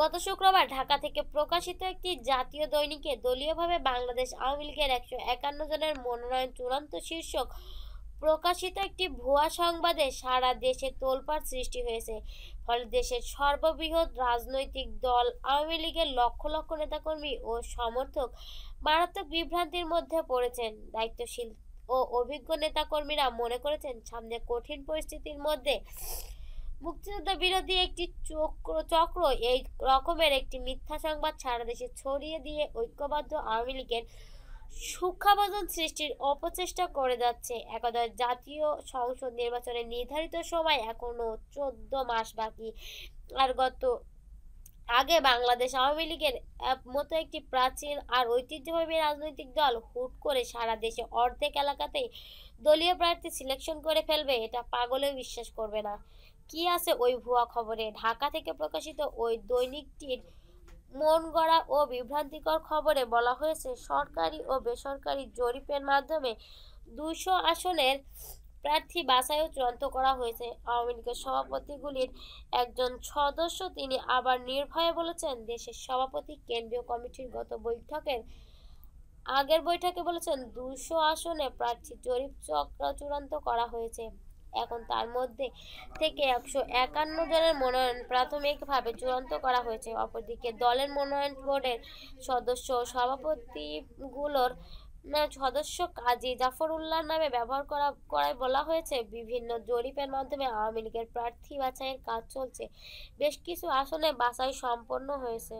গত শুক্রবার ঢাকা থেকে প্রকাশিত একটি জাতীয় দৈনিকে দলীয়ভাবে বাংলাদেশ আওয়ামী লীগের একশো একান্ন জনের মনোনয়ন চূড়ান্ত শীর্ষক প্রকাশিত একটি ভুয়া সংবাদে সারা দেশে তোলপাড় সৃষ্টি হয়েছে ফলে দেশের সর্ববৃহৎ রাজনৈতিক দল আওয়ামী লীগের লক্ষ লক্ষ নেতাকর্মী ও সমর্থক মারাত্মক বিভ্রান্তির মধ্যে পড়েছেন দায়িত্বশীল ও অভিজ্ঞ নেতাকর্মীরা মনে করেছেন সামনে কঠিন পরিস্থিতির মধ্যে মুক্তিযোদ্ধা বিরোধী একটি চক্র চক্র এই রকমের একটি মিথ্যা সংবাদ সারা দেশে ছড়িয়ে দিয়ে ঐক্যবদ্ধ আওয়ামী লীগের সুখাবাদন সৃষ্টির অপচেষ্টা করে যাচ্ছে একদা জাতীয় সংসদ নির্বাচনের নির্ধারিত সময় এখনো চোদ্দ মাস বাকি আর গত আগে বাংলাদেশ আওয়ামী লীগের মতো একটি প্রাচীন আর ঐতিহ্যভাবে রাজনৈতিক দল হুট করে সারা দেশে অর্ধেক এলাকাতেই দলীয় প্রার্থী সিলেকশন করে ফেলবে এটা পাগলেও বিশ্বাস করবে না কি আছে ওই ভুয়া খবরে ঢাকা থেকে প্রকাশিত ওই দৈনিকটির মন গড়া ও বিভ্রান্তিকর খবরে বলা হয়েছে সরকারি ও বেসরকারি জরিপের মাধ্যমে দুশো আসনের প্রার্থী বাছাইও চূড়ান্ত করা হয়েছে আওয়ামী লীগের সভাপতিগুলির একজন সদস্য তিনি আবার নির্ভয়ে বলেছেন দেশের সভাপতি কেন্দ্রীয় কমিটির গত বৈঠকের আগের বৈঠকে বলেছেন দুশো আসনে প্রার্থী জরিপ চক্র চূড়ান্ত করা হয়েছে এখন তার মধ্যে থেকে একশো একান্ন জনের মনোনয়ন প্রাথমিকভাবে চূড়ান্ত করা হয়েছে অপরদিকে দলের মনোনয়ন বোর্ডের সদস্য সভাপতিগুলোর সদস্য কাজী জাফরুল্লাহ নামে ব্যবহার করা করায় বলা হয়েছে বিভিন্ন জরিপের মাধ্যমে আওয়ামী লীগের প্রার্থী বাছাইয়ের কাজ চলছে বেশ কিছু আসনে বাছাই সম্পন্ন হয়েছে